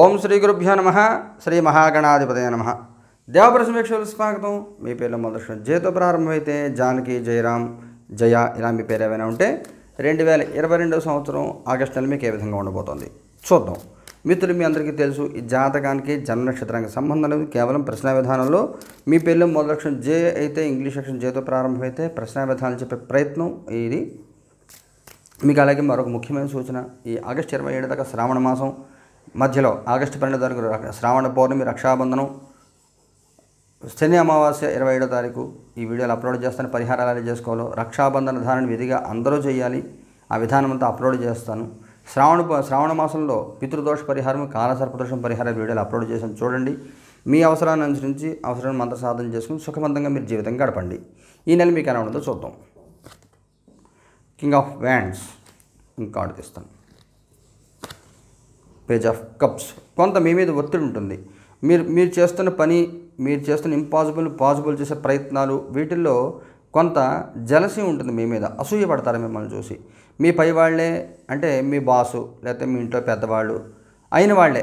ఓం శ్రీ గురుభ్యో నమ శ్రీ మహాగణాధిపతయ నమ దేవప్ర సమీక్షలు స్వాగతం మీ పేర్ల మొదటి జయతో ప్రారంభమైతే జానకి జయరాం జయ ఇలా మీ పేరు ఏమైనా ఉంటే రెండు వేల ఇరవై రెండవ సంవత్సరం ఆగస్టు నెల మీకు ఏ విధంగా ఉండబోతోంది చూద్దాం మిత్రులు మీ అందరికీ తెలుసు ఈ జాతకానికి జన్మ నక్షత్రానికి సంబంధం లేదు కేవలం ప్రశ్న విధానంలో మీ పేర్లు మొదటి అక్షరం జే అయితే ఇంగ్లీష్ అక్షరం జేతో ప్రారంభమైతే ప్రశ్న విధానం చెప్పే ప్రయత్నం ఇది మీకు అలాగే మరొక ముఖ్యమైన సూచన ఈ ఆగస్టు ఇరవై ఏడు దాకా శ్రావణ మాసం మధ్యలో ఆగస్టు పన్నెండు తారీఖు శ్రావణ పౌర్ణమి రక్షాబంధనం శని అమావాస్య ఇరవై ఏడో తారీఖు ఈ వీడియోలు అప్లోడ్ చేస్తాను పరిహారాలు చేసుకోవాలో రక్షాబంధన ధారణ విధిగా అందరూ చేయాలి ఆ విధానం అంతా అప్లోడ్ చేస్తాను శ్రావణ శ్రావణ మాసంలో పితృదోష పరిహారం కాలసర్పదోషం పరిహారం వీడియోలు అప్లోడ్ చేసాను చూడండి మీ అవసరాన్ని అనుసరించి అవసరాన్ని మంత్ర సాధన చేసుకుని సుఖవంతంగా మీరు జీవితం గడపండి ఈ నెల మీకు ఎలా ఉండదో చూద్దాం కింగ్ ఆఫ్ వ్యాండ్స్ కార్డు తీస్తాను పేజ్ ఆఫ్ కప్స్ కొంత మీ మీద ఒత్తిడి ఉంటుంది మీరు మీరు చేస్తున్న పని మీరు చేస్తున్న ఇంపాసిబుల్ పాసిబుల్ చేసే ప్రయత్నాలు వీటిల్లో కొంత జలసి ఉంటుంది మీ మీద అసూయ పడతారు మిమ్మల్ని చూసి మీ పై వాళ్ళే అంటే మీ బాసు లేకపోతే మీ ఇంట్లో పెద్దవాళ్ళు అయిన వాళ్ళే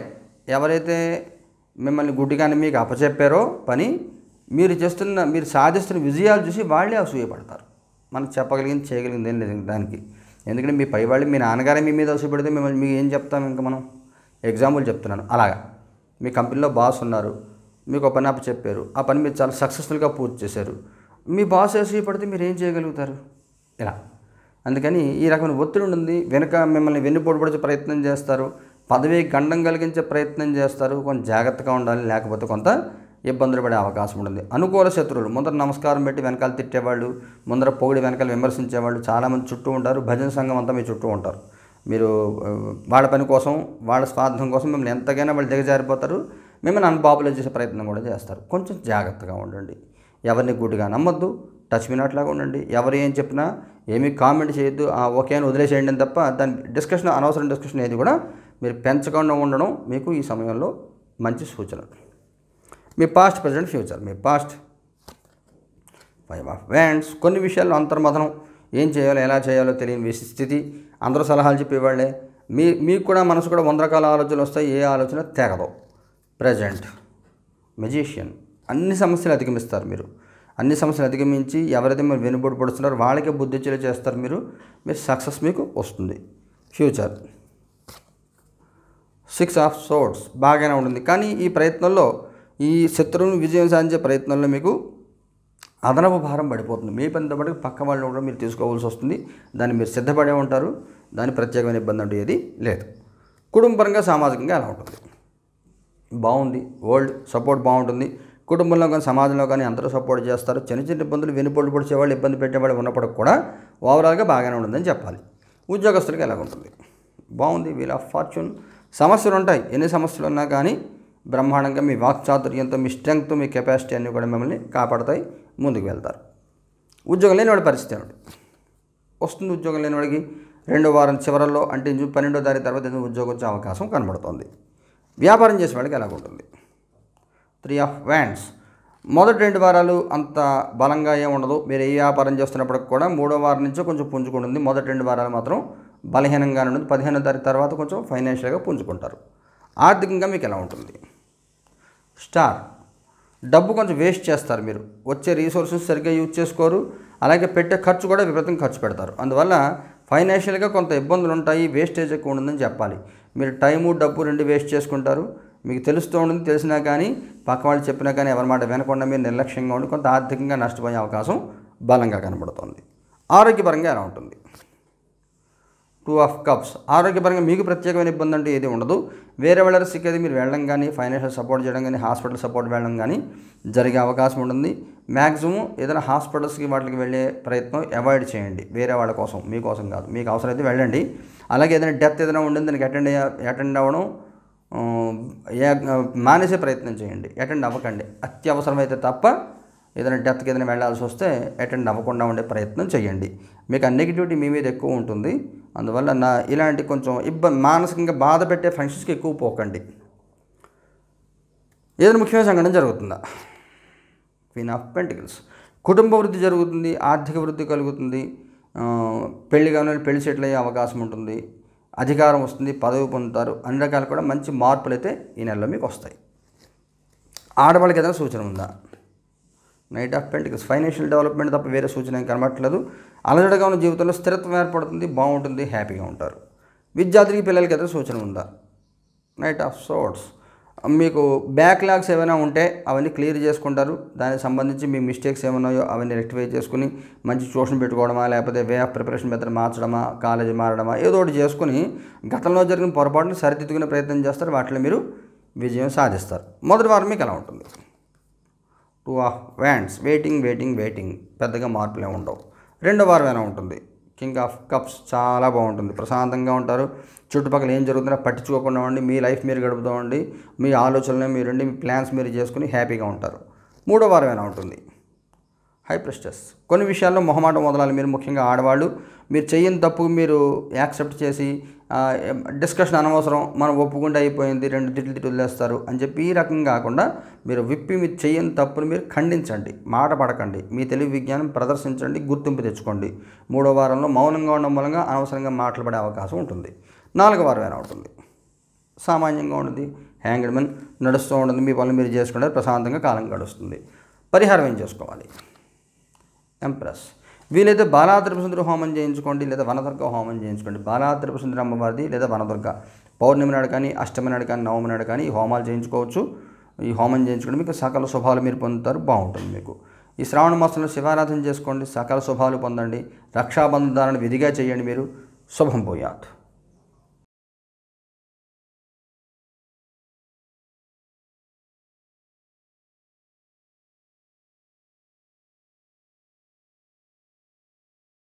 ఎవరైతే మిమ్మల్ని గుడ్డిగానే మీకు అప్పచెప్పారో పని మీరు చేస్తున్న మీరు సాధిస్తున్న విజయాలు చూసి వాళ్ళే అసూయపడతారు మనం చెప్పగలిగింది చేయగలిగింది ఏం లేదు దానికి ఎందుకంటే మీ పై వాళ్ళు మీ నాన్నగారే మీ మీద అసూయపడితే మిమ్మల్ని మీకు ఏం చెప్తాం ఇంకా మనం ఎగ్జాంపుల్ చెప్తున్నాను అలాగా మీ కంపెనీలో బాస్ ఉన్నారు మీకు ఒక పని అప్పచెప్పారు ఆ పని మీరు చాలా సక్సెస్ఫుల్గా పూర్తి చేశారు మీ బాస్ ఎసి పడితే మీరు ఏం చేయగలుగుతారు ఇలా అందుకని ఈ రకమైన ఒత్తిడి ఉంటుంది వెనుక మిమ్మల్ని వెన్నుపోటుపడిచే ప్రయత్నం చేస్తారు పదవి గండం కలిగించే ప్రయత్నం చేస్తారు కొంచెం జాగ్రత్తగా ఉండాలి లేకపోతే కొంత ఇబ్బందులు పడే అవకాశం ఉంటుంది అనుకూల శత్రువులు ముందర నమస్కారం పెట్టి వెనకాల తిట్టేవాళ్ళు ముందర పొగిడి వెనకాల విమర్శించేవాళ్ళు చాలామంది చుట్టూ ఉంటారు భజన సంఘం అంతా మీ చుట్టూ ఉంటారు మీరు వాళ్ళ పని కోసం వాళ్ళ స్వార్థం కోసం మిమ్మల్ని ఎంతకైనా వాళ్ళు దిగజారిపోతారు మిమ్మల్ని అన్పాపులర్ చేసే ప్రయత్నం కూడా చేస్తారు కొంచెం జాగ్రత్తగా ఉండండి ఎవరిని గుడ్డుగా నమ్మొద్దు టచ్ మీ నాట్లాగా ఉండండి ఎవరు ఏం చెప్పినా ఏమీ కామెంట్ చేయొద్దు ఓకే అని వదిలేసేయండి అని తప్ప దాని డిస్కషన్ అనవసరం డిస్కషన్ ఏది కూడా మీరు పెంచకుండా ఉండడం మీకు ఈ సమయంలో మంచి సూచన మీ పాస్ట్ ప్రజెంట్ ఫ్యూచర్ మీ పాస్ట్ ఫైవ్ ఆఫ్ వ్యాండ్స్ కొన్ని విషయాల్లో అంతర్మథనం ఏం చేయాలో ఎలా చేయాలో తెలియని స్థితి అందరూ సలహాలు చెప్పేవాళ్ళే మీ మీకు కూడా మనసు కూడా వంద రకాల ఆలోచనలు వస్తాయి ఏ ఆలోచన తెగదు ప్రజెంట్ మెజీషియన్ అన్ని సమస్యలు అధిగమిస్తారు మీరు అన్ని సమస్యలు అధిగమించి ఎవరైతే మీరు వెనుబడి పడుతున్నారో వాళ్ళకే బుద్ధి చెల్లి చేస్తారు మీరు మీరు సక్సెస్ మీకు వస్తుంది ఫ్యూచర్ సిక్స్ ఆఫ్ సోర్ట్స్ బాగానే ఉంటుంది కానీ ఈ ప్రయత్నంలో ఈ శత్రువుని విజయం సాధించే ప్రయత్నంలో మీకు అదనపు భారం పడిపోతుంది మీ పనితో పాటు పక్క వాళ్ళని కూడా మీరు తీసుకోవాల్సి వస్తుంది దాన్ని మీరు సిద్ధపడే ఉంటారు దాని ప్రత్యేకమైన ఇబ్బంది అంటూ ఏది లేదు కుటుంబపరంగా సామాజికంగా ఎలా ఉంటుంది బాగుంది వరల్డ్ సపోర్ట్ బాగుంటుంది కుటుంబంలో కానీ సమాజంలో కానీ అందరూ సపోర్ట్ చేస్తారు చిన్న చిన్న ఇబ్బందులు వెనుపళ్ళు పొడిచేవాళ్ళు ఇబ్బంది పెట్టేవాళ్ళు ఉన్నప్పటికి కూడా ఓవరాల్గా బాగానే ఉంటుందని చెప్పాలి ఉద్యోగస్తులకి ఎలా ఉంటుంది బాగుంది వీల్ ఆఫ్ ఫార్చ్యూన్ సమస్యలు ఉంటాయి ఎన్ని సమస్యలు ఉన్నా కానీ బ్రహ్మాండంగా మీ వాక్చాతుర్యంతో మీ స్ట్రెంగ్త్ మీ కెపాసిటీ అన్నీ కూడా మిమ్మల్ని కాపాడతాయి ముందుకు వెళ్తారు ఉద్యోగం లేనివాడి పరిస్థితి ఏమిటి వస్తుంది ఉద్యోగం లేనివాడికి రెండో వారం చివరల్లో అంటే పన్నెండో తారీఖు తర్వాత ఉద్యోగం వచ్చే అవకాశం కనబడుతుంది వ్యాపారం చేసే వాళ్ళకి ఎలాగుంటుంది త్రీ ఆఫ్ వ్యాండ్స్ మొదటి రెండు వారాలు అంత బలంగా ఏమి ఉండదు మీరు ఏ వ్యాపారం చేస్తున్నప్పటికి కూడా మూడో వారం నుంచో కొంచెం పుంజుకుంటుంది మొదటి రెండు వారాలు మాత్రం బలహీనంగా ఉంటుంది పదిహేనో తారీఖు తర్వాత కొంచెం ఫైనాన్షియల్గా పుంజుకుంటారు ఆర్థికంగా మీకు ఎలా ఉంటుంది స్టార్ డబ్బు కొంచెం వేస్ట్ చేస్తారు మీరు వచ్చే రీసోర్సెస్ సరిగ్గా యూజ్ చేసుకోరు అలాగే పెట్టే ఖర్చు కూడా విపరీతంగా ఖర్చు పెడతారు అందువల్ల ఫైనాన్షియల్గా కొంత ఇబ్బందులు ఉంటాయి వేస్టేజ్ ఎక్కువ ఉండదని చెప్పాలి మీరు టైము డబ్బు రెండు వేస్ట్ చేసుకుంటారు మీకు తెలుస్తూ ఉంటుంది తెలిసినా కానీ పక్క వాళ్ళు చెప్పినా కానీ ఎవరి మాట వినకుండా మీరు నిర్లక్ష్యంగా ఉండి కొంత ఆర్థికంగా నష్టపోయే అవకాశం బలంగా కనబడుతుంది ఆరోగ్యపరంగా ఎలా ఉంటుంది టూ ఆఫ్ కప్స్ ఆరోగ్యపరంగా మీకు ప్రత్యేకమైన ఇబ్బంది అంటే ఏది ఉండదు వేరే వాళ్ళ సిక్ అయితే మీరు వెళ్ళడం కానీ ఫైనాన్షియల్ సపోర్ట్ చేయడం కానీ హాస్పిటల్ సపోర్ట్ వెళ్ళడం కానీ జరిగే అవకాశం ఉంటుంది మ్యాక్సిమం ఏదైనా హాస్పిటల్స్కి వాటికి వెళ్ళే ప్రయత్నం అవాయిడ్ చేయండి వేరే వాళ్ళ కోసం మీకోసం కాదు మీకు అవసరం అయితే వెళ్ళండి అలాగే ఏదైనా డెత్ ఏదైనా ఉండింది దానికి అటెండ్ అటెండ్ అవ్వడం మానేసే ప్రయత్నం చేయండి అటెండ్ అవ్వకండి అత్యవసరమైతే తప్ప ఏదైనా డెత్కి ఏదైనా వెళ్ళాల్సి వస్తే అటెండ్ అవ్వకుండా ఉండే ప్రయత్నం చేయండి మీకు ఆ నెగిటివిటీ మీ మీద ఎక్కువ ఉంటుంది అందువల్ల నా ఇలాంటి కొంచెం ఇబ్బంది మానసికంగా బాధ పెట్టే ఫంక్షన్స్కి ఎక్కువ పోకండి ఏదైనా ముఖ్యమైన సంఘటన జరుగుతుందా క్వీన్ ఆఫ్ పెంటికల్స్ కుటుంబ వృద్ధి జరుగుతుంది ఆర్థిక వృద్ధి కలుగుతుంది పెళ్లి కాని పెళ్లి సెటిల్ అయ్యే అవకాశం ఉంటుంది అధికారం వస్తుంది పదవి పొందుతారు అన్ని రకాలు కూడా మంచి మార్పులు అయితే ఈ నెలలో మీకు వస్తాయి ఆడవాళ్ళకి ఏదైనా సూచన ఉందా knight of pentacles financial development తప్ప వేరే సూచన ఏం కనబట్టలేదు అలజడగా ఉన్న జీవితంలో స్థిరత్వం ఏర్పడుతుంది బాగుంటుంది హ్యాపీగా ఉంటారు విద్యార్థికి పిల్లలకి ఏదైనా సూచన ఉందా నైట్ ఆఫ్ సోట్స్ మీకు బ్యాక్లాగ్స్ ఏమైనా ఉంటే అవన్నీ క్లియర్ చేసుకుంటారు దానికి సంబంధించి మీ మిస్టేక్స్ ఏమన్నాయో అవన్నీ రెక్టిఫై చేసుకుని మంచి ట్యూషన్ పెట్టుకోవడమా లేకపోతే వే ఆఫ్ ప్రిపరేషన్ మెథడ్ మార్చడమా కాలేజ్ మారడమా ఏదో ఒకటి చేసుకుని గతంలో జరిగిన పొరపాటును సరిదిద్దుకునే ప్రయత్నం చేస్తారు వాటిలో మీరు విజయం సాధిస్తారు మొదటి వారం మీకు ఎలా ఉంటుంది two of wands waiting waiting waiting పెద్దగా మార్పులే ఉండవు రెండో వారం ఎలా ఉంటుంది కింగ్ ఆఫ్ కప్స్ చాలా బాగుంటుంది ప్రశాంతంగా ఉంటారు చుట్టుపక్కల ఏం జరుగుతుందో పట్టించుకోకుండా ఉండి మీ లైఫ్ మీరు గడుపుతూ ఉండి మీ ఆలోచనలు మీరుండి మీ ప్లాన్స్ మీరు చేసుకుని హ్యాపీగా ఉంటారు మూడో వారం ఉంటుంది హై ప్రెషర్స్ కొన్ని విషయాల్లో మొహమాటం వదలాలి మీరు ముఖ్యంగా ఆడవాళ్ళు మీరు చేయని తప్పు మీరు యాక్సెప్ట్ చేసి డిస్కషన్ అనవసరం మనం ఒప్పుకుండా అయిపోయింది రెండు తిట్లు తిట్లు వదిలేస్తారు అని చెప్పి ఈ రకం కాకుండా మీరు విప్పి మీరు చేయని తప్పును మీరు ఖండించండి మాట పడకండి మీ తెలివి విజ్ఞానం ప్రదర్శించండి గుర్తింపు తెచ్చుకోండి మూడో వారంలో మౌనంగా ఉండడం మూలంగా అనవసరంగా మాట్లాడే అవకాశం ఉంటుంది నాలుగో వారం ఏమైనా ఉంటుంది సామాన్యంగా ఉంటుంది హ్యాంగ్డ్మెన్ నడుస్తూ ఉంటుంది మీ పనులు మీరు చేసుకుంటే ప్రశాంతంగా కాలం గడుస్తుంది పరిహారం ఏం చేసుకోవాలి ఎంప్రెస్ వీలైతే బాలాత్రిపసుందరి హోమం చేయించుకోండి లేదా వనదుర్గ హోమం చేయించుకోండి బాలాత్రిపసుందరి అమ్మవారిది లేదా వనదుర్గ పౌర్ణమి నాడు కానీ అష్టమి నాడు కానీ నవమి నాడు కానీ ఈ హోమాలు చేయించుకోవచ్చు ఈ హోమం చేయించుకోండి మీకు సకల శుభాలు మీరు పొందుతారు బాగుంటుంది మీకు ఈ శ్రావణ మాసంలో శివారాధన చేసుకోండి సకల శుభాలు పొందండి రక్షాబంధన ధారణ విధిగా చేయండి మీరు శుభం పోయాదు